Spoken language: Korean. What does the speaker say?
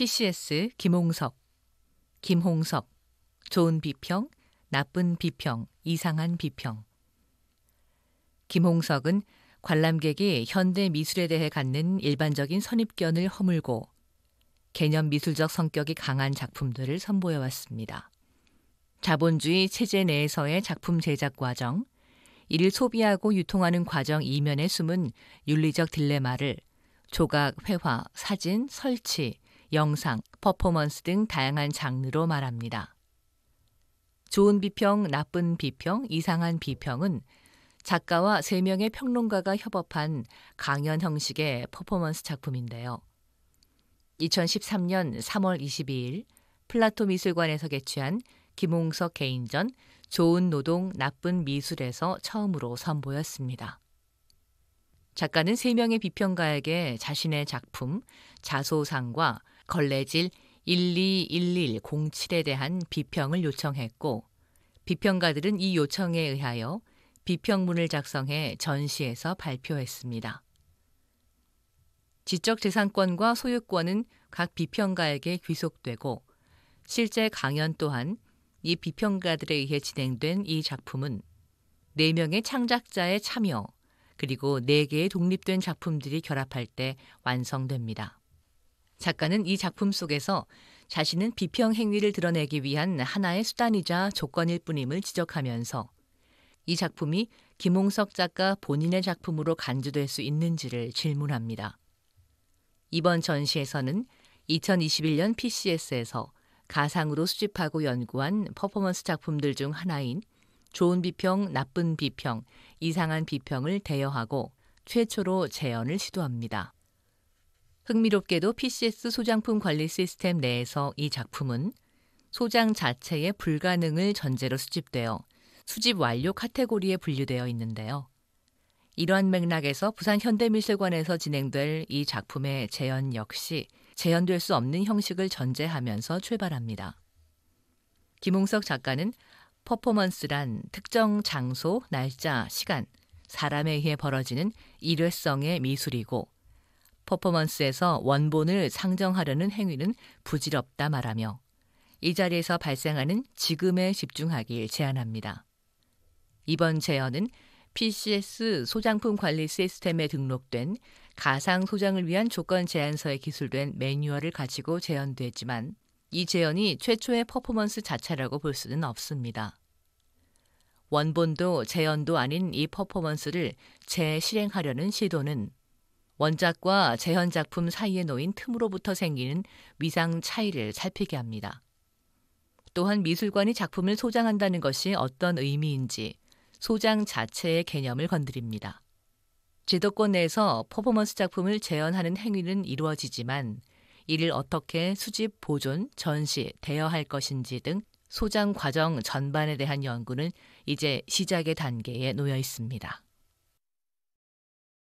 PCS 김홍석, 김홍석, 좋은 비평, 나쁜 비평, 이상한 비평. 김홍석은 관람객이 현대 미술에 대해 갖는 일반적인 선입견을 허물고 개념 미술적 성격이 강한 작품들을 선보여 왔습니다. 자본주의 체제 내에서의 작품 제작 과정, 이를 소비하고 유통하는 과정 이면에 숨은 윤리적 딜레마를 조각, 회화, 사진, 설치, 영상, 퍼포먼스 등 다양한 장르로 말합니다. 좋은 비평, 나쁜 비평, 이상한 비평은 작가와 3명의 평론가가 협업한 강연 형식의 퍼포먼스 작품인데요. 2013년 3월 22일 플라토 미술관에서 개최한 김홍석 개인전 좋은 노동, 나쁜 미술에서 처음으로 선보였습니다. 작가는 3명의 비평가에게 자신의 작품, 자소상과 걸레질 121107에 대한 비평을 요청했고 비평가들은 이 요청에 의하여 비평문을 작성해 전시에서 발표했습니다. 지적재산권과 소유권은 각 비평가에게 귀속되고 실제 강연 또한 이 비평가들에 의해 진행된 이 작품은 4명의 창작자의 참여 그리고 4개의 독립된 작품들이 결합할 때 완성됩니다. 작가는 이 작품 속에서 자신은 비평 행위를 드러내기 위한 하나의 수단이자 조건일 뿐임을 지적하면서 이 작품이 김홍석 작가 본인의 작품으로 간주될 수 있는지를 질문합니다. 이번 전시에서는 2021년 PCS에서 가상으로 수집하고 연구한 퍼포먼스 작품들 중 하나인 좋은 비평, 나쁜 비평, 이상한 비평을 대여하고 최초로 재현을 시도합니다. 흥미롭게도 PCS 소장품 관리 시스템 내에서 이 작품은 소장 자체의 불가능을 전제로 수집되어 수집 완료 카테고리에 분류되어 있는데요. 이러한 맥락에서 부산 현대미술관에서 진행될 이 작품의 재현 역시 재현될 수 없는 형식을 전제하면서 출발합니다. 김홍석 작가는 퍼포먼스란 특정 장소, 날짜, 시간, 사람에 의해 벌어지는 일회성의 미술이고 퍼포먼스에서 원본을 상정하려는 행위는 부질없다 말하며 이 자리에서 발생하는 지금에 집중하길 제안합니다. 이번 제언은 PCS 소장품 관리 시스템에 등록된 가상 소장을 위한 조건 제안서에 기술된 매뉴얼을 가지고 제언됐지만이 제언이 최초의 퍼포먼스 자체라고 볼 수는 없습니다. 원본도 제언도 아닌 이 퍼포먼스를 재실행하려는 시도는 원작과 재현 작품 사이에 놓인 틈으로부터 생기는 위상 차이를 살피게 합니다. 또한 미술관이 작품을 소장한다는 것이 어떤 의미인지 소장 자체의 개념을 건드립니다. 제도권 내에서 퍼포먼스 작품을 재현하는 행위는 이루어지지만 이를 어떻게 수집, 보존, 전시, 대여할 것인지 등 소장 과정 전반에 대한 연구는 이제 시작의 단계에 놓여 있습니다.